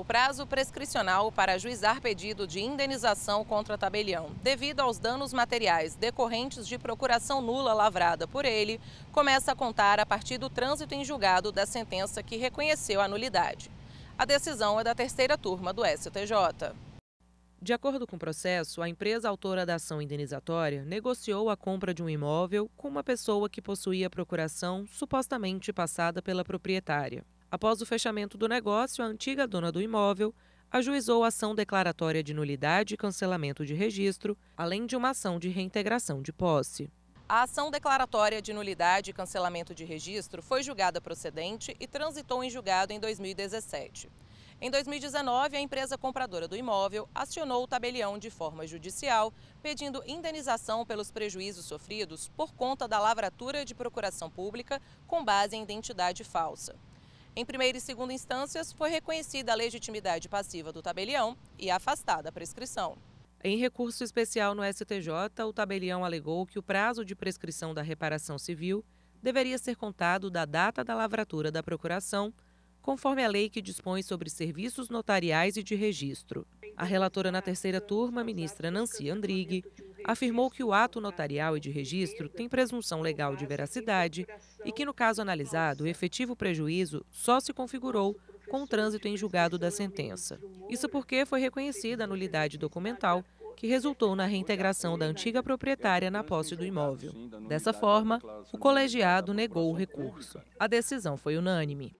o prazo prescricional para ajuizar pedido de indenização contra tabelião devido aos danos materiais decorrentes de procuração nula lavrada por ele começa a contar a partir do trânsito em julgado da sentença que reconheceu a nulidade. A decisão é da terceira turma do STJ. De acordo com o processo, a empresa autora da ação indenizatória negociou a compra de um imóvel com uma pessoa que possuía procuração supostamente passada pela proprietária. Após o fechamento do negócio, a antiga dona do imóvel ajuizou ação declaratória de nulidade e cancelamento de registro, além de uma ação de reintegração de posse. A ação declaratória de nulidade e cancelamento de registro foi julgada procedente e transitou em julgado em 2017. Em 2019, a empresa compradora do imóvel acionou o tabelião de forma judicial, pedindo indenização pelos prejuízos sofridos por conta da lavratura de procuração pública com base em identidade falsa. Em primeira e segunda instâncias, foi reconhecida a legitimidade passiva do tabelião e afastada a prescrição. Em recurso especial no STJ, o tabelião alegou que o prazo de prescrição da reparação civil deveria ser contado da data da lavratura da procuração, conforme a lei que dispõe sobre serviços notariais e de registro. A relatora na terceira turma, ministra Nancy Andrighi, afirmou que o ato notarial e de registro tem presunção legal de veracidade e que, no caso analisado, o efetivo prejuízo só se configurou com o trânsito em julgado da sentença. Isso porque foi reconhecida a nulidade documental que resultou na reintegração da antiga proprietária na posse do imóvel. Dessa forma, o colegiado negou o recurso. A decisão foi unânime.